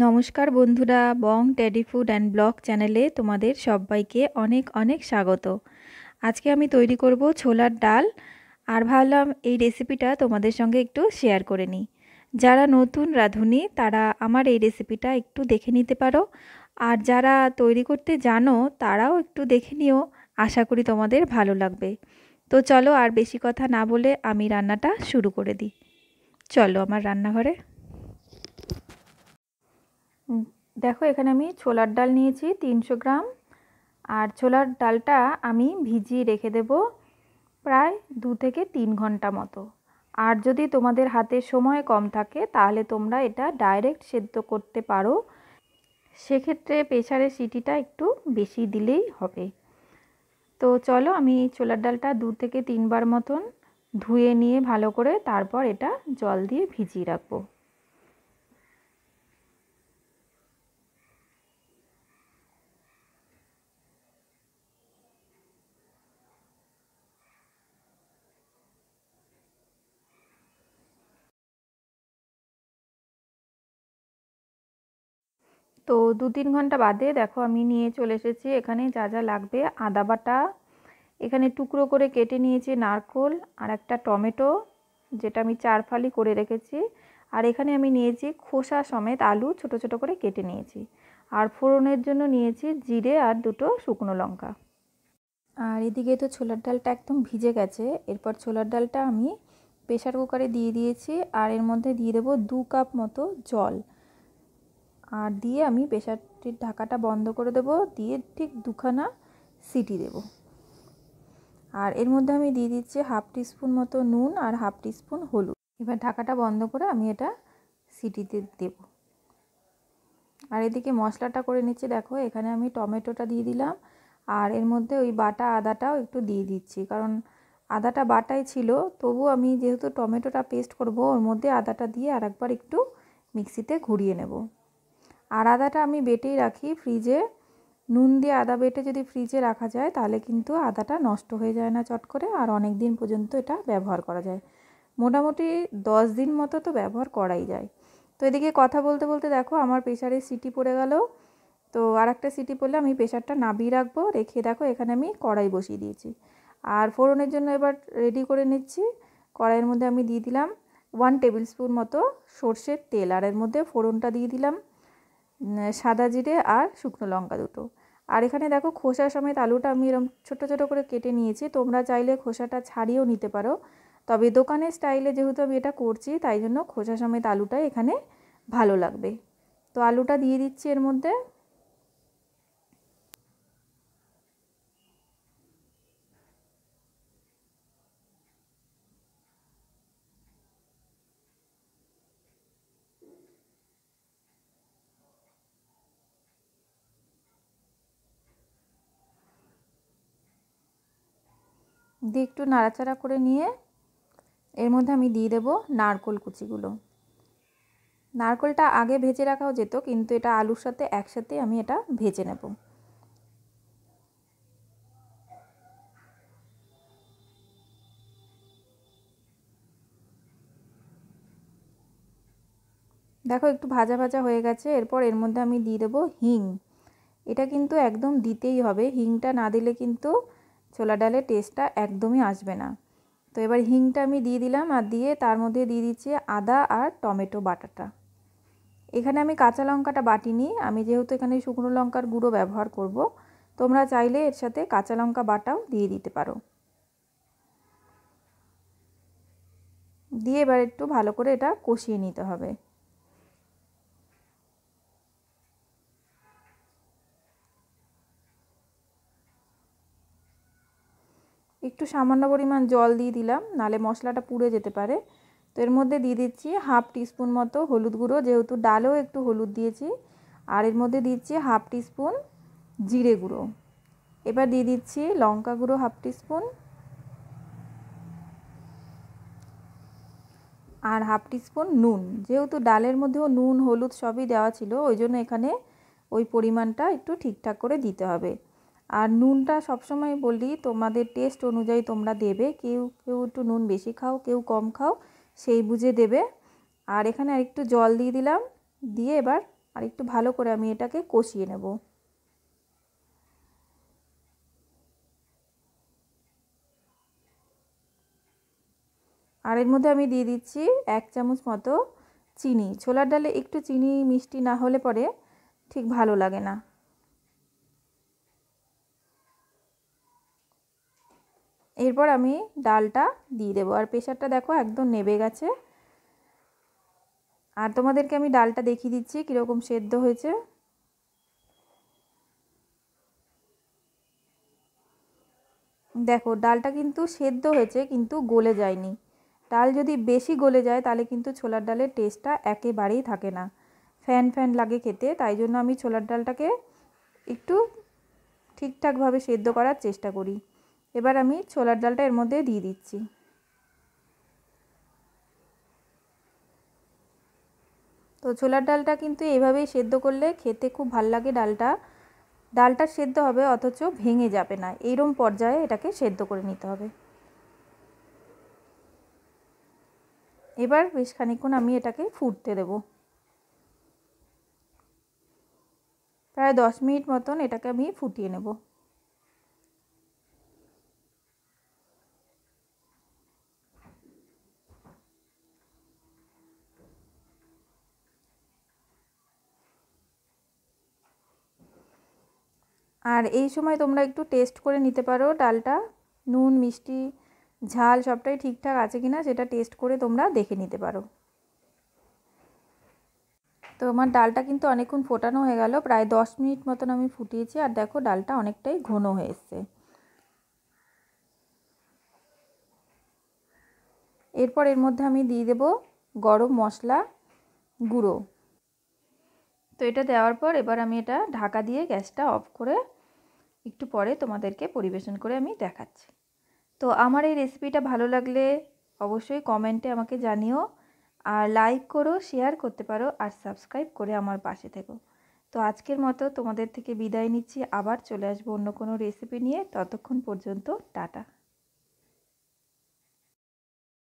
নমস্কার বন্ধুরা বং ট্যাডি ফুড অ্যান্ড ব্লগ চ্যানেলে তোমাদের সবাইকে অনেক অনেক স্বাগত আজকে আমি তৈরি করব ছোলার ডাল আর ভাবলাম এই রেসিপিটা তোমাদের সঙ্গে একটু শেয়ার করে নিই যারা নতুন রাঁধুনি তারা আমার এই রেসিপিটা একটু দেখে নিতে পারো আর যারা তৈরি করতে জানো তারাও একটু দেখে নিও আশা করি তোমাদের ভালো লাগবে তো চলো আর বেশি কথা না বলে আমি রান্নাটা শুরু করে দিই চলো আমার রান্নাঘরে দেখো এখানে আমি ছোলার ডাল নিয়েছি তিনশো গ্রাম আর ছোলার ডালটা আমি ভিজিয়ে রেখে দেব প্রায় দু থেকে তিন ঘন্টা মতো আর যদি তোমাদের হাতে সময় কম থাকে তাহলে তোমরা এটা ডাইরেক্ট সেদ্ধ করতে পারো সেক্ষেত্রে প্রেশারের সিটিটা একটু বেশি দিলেই হবে তো চলো আমি ছোলার ডালটা দু থেকে তিনবার মতন ধুয়ে নিয়ে ভালো করে তারপর এটা জল দিয়ে ভিজিয়ে রাখবো তো দু তিন ঘন্টা বাদে দেখো আমি নিয়ে চলে এসেছি এখানে যা যা লাগবে আদা বাটা এখানে টুকরো করে কেটে নিয়েছি নারকোল আর একটা টমেটো যেটা আমি চার ফালি করে রেখেছি আর এখানে আমি নিয়েছি খোসা সমেত আলু ছোট ছোট করে কেটে নিয়েছি আর ফোড়নের জন্য নিয়েছি জিরে আর দুটো শুকনো লঙ্কা আর এদিকে তো ছোলার ডালটা একদম ভিজে গেছে এরপর ছোলার ডালটা আমি প্রেশার কুকারে দিয়ে দিয়েছি আর এর মধ্যে দিয়ে দেবো দু কাপ মতো জল আর দিয়ে আমি প্রেশারটির ঢাকাটা বন্ধ করে দেব দিয়ে ঠিক দুখানা সিটি দেব আর এর মধ্যে আমি দিয়ে দিচ্ছি হাফ টিস্পুন মতো নুন আর হাফ টিস্পুন হলুদ এবার ঢাকাটা বন্ধ করে আমি এটা সিটিতে দেব আর এদিকে মশলাটা করে নিচ্ছি দেখো এখানে আমি টমেটোটা দিয়ে দিলাম আর এর মধ্যে ওই বাটা আদাটাও একটু দিয়ে দিচ্ছি কারণ আদাটা বাটাই ছিল তবু আমি যেহেতু টমেটোটা পেস্ট করব ওর মধ্যে আদাটা দিয়ে আর একবার একটু মিক্সিতে ঘুরিয়ে নেব আর আদাটা আমি বেটেই রাখি ফ্রিজে নুন দিয়ে আদা বেটে যদি ফ্রিজে রাখা যায় তাহলে কিন্তু আদাটা নষ্ট হয়ে যায় না চট করে আর অনেক দিন পর্যন্ত এটা ব্যবহার করা যায় মোটামুটি দশ দিন মতো তো ব্যবহার করাই যায় তো এদিকে কথা বলতে বলতে দেখো আমার প্রেশারে সিটি পড়ে গেল তো আর একটা সিটি পড়লে আমি প্রেশারটা নাবিয়ে রাখবো রেখে দেখো এখানে আমি কড়াই বসিয়ে দিয়েছি আর ফোড়নের জন্য এবার রেডি করে নিচ্ছি কড়াইয়ের মধ্যে আমি দিয়ে দিলাম ওয়ান টেবিল স্পুন মতো সর্ষের তেল আর এর মধ্যে ফোড়নটা দিয়ে দিলাম সাদা জিরে আর শুকনো লঙ্কা দুটো আর এখানে দেখো খোসা সমেত আলুটা আমি এরকম ছোটো ছোটো করে কেটে নিয়েছি তোমরা চাইলে খোসাটা ছাড়িয়েও নিতে পারো তবে দোকানের স্টাইলে যেহেতু আমি এটা করছি তাই জন্য খোসা সমেত আলুটা এখানে ভালো লাগবে তো আলুটা দিয়ে দিচ্ছি এর মধ্যে দিয়ে একটু নাড়াচাড়া করে নিয়ে এর মধ্যে আমি দিয়ে দেবো নারকোল কুচিগুলো নারকোলটা আগে ভেজে রাখাও যেত কিন্তু এটা আলুর সাথে একসাথে আমি এটা ভেজে নেব দেখো একটু ভাজা ভাজা হয়ে গেছে এরপর এর মধ্যে আমি দিয়ে দেবো হিং এটা কিন্তু একদম দিতেই হবে হিংটা না দিলে কিন্তু ছোলা ডালের টেস্টটা একদমই আসবে না তো এবার হিংটা আমি দিয়ে দিলাম আর দিয়ে তার মধ্যে দিয়ে দিচ্ছি আদা আর টমেটো বাটাটা এখানে আমি কাঁচা লঙ্কাটা বাটিনি আমি যেহেতু এখানে শুকনো লঙ্কার গুঁড়ো ব্যবহার করব তোমরা চাইলে এর সাথে কাঁচা লঙ্কা বাটাও দিয়ে দিতে পারো দিয়ে এবার একটু ভালো করে এটা কষিয়ে নিতে হবে একটু সামান্য পরিমাণ জল দিয়ে দিলাম নালে মশলাটা পুড়ে যেতে পারে তো এর মধ্যে দিয়ে দিচ্ছি হাফ টিস্পুন মতো হলুদ গুঁড়ো যেহেতু ডালেও একটু হলুদ দিয়েছি আর এর মধ্যে দিচ্ছি হাফ টিস্পুন জিরে গুঁড়ো এবার দিয়ে দিচ্ছি লঙ্কা গুঁড়ো হাফ টিস্পুন আর হাফ টিস্পুন নুন যেহেতু ডালের মধ্যেও নুন হলুদ সবই দেওয়া ছিল ওই জন্য এখানে ওই পরিমাণটা একটু ঠিকঠাক করে দিতে হবে আর নুনটা সবসময় বলি তোমাদের টেস্ট অনুযায়ী তোমরা দেবে কেউ কেউ একটু নুন বেশি খাও কেউ কম খাও সেই বুঝে দেবে আর এখানে আরেকটু জল দিয়ে দিলাম দিয়ে এবার আরেকটু ভালো করে আমি এটাকে কষিয়ে নেব আর এর মধ্যে আমি দিয়ে দিচ্ছি এক চামচ মতো চিনি ছোলার ডালে একটু চিনি মিষ্টি না হলে পরে ঠিক ভালো লাগে না এরপর আমি ডালটা দিয়ে দেবো আর প্রেশারটা দেখো একদম নেবে গেছে আর তোমাদেরকে আমি ডালটা দেখিয়ে দিচ্ছি কীরকম সেদ্ধ হয়েছে দেখো ডালটা কিন্তু সেদ্ধ হয়েছে কিন্তু গলে যায়নি ডাল যদি বেশি গলে যায় তাহলে কিন্তু ছোলার ডালের টেস্টটা একেবারেই থাকে না ফ্যান ফ্যান লাগে খেতে তাই জন্য আমি ছোলার ডালটাকে একটু ঠিকঠাকভাবে সেদ্ধ করার চেষ্টা করি এবার আমি ছোলার ডালটা এর মধ্যে দিয়ে দিচ্ছি তো ছোলার ডালটা কিন্তু এইভাবেই সেদ্ধ করলে খেতে খুব ভাল লাগে ডালটা ডালটা সেদ্ধ হবে অথচ ভেঙে যাবে না এইরম পর্যায়ে এটাকে সেদ্ধ করে নিতে হবে এবার বেশ খানিক্ষণ আমি এটাকে ফুটতে দেব প্রায় দশ মিনিট মতন এটাকে আমি ফুটিয়ে নেবো আর এই সময় তোমরা একটু টেস্ট করে নিতে পারো ডালটা নুন মিষ্টি ঝাল সবটাই ঠিকঠাক আছে কি না সেটা টেস্ট করে তোমরা দেখে নিতে পারো তো আমার ডালটা কিন্তু অনেকক্ষণ ফোটানো হয়ে গেল প্রায় দশ মিনিট মতন আমি ফুটিয়েছি আর দেখো ডালটা অনেকটাই ঘন হয়ে এসছে এরপর এর মধ্যে আমি দিয়ে দেব গরম মশলা গুঁড়ো তো এটা দেওয়ার পর এবার আমি এটা ঢাকা দিয়ে গ্যাসটা অফ করে একটু পরে তোমাদেরকে পরিবেশন করে আমি দেখাচ্ছি তো আমার এই রেসিপিটা ভালো লাগলে অবশ্যই কমেন্টে আমাকে জানিও আর লাইক করো শেয়ার করতে পারো আর সাবস্ক্রাইব করে আমার পাশে থেকো তো আজকের মতো তোমাদের থেকে বিদায় নিচ্ছি আবার চলে আসবো অন্য কোনো রেসিপি নিয়ে ততক্ষণ পর্যন্ত টাটা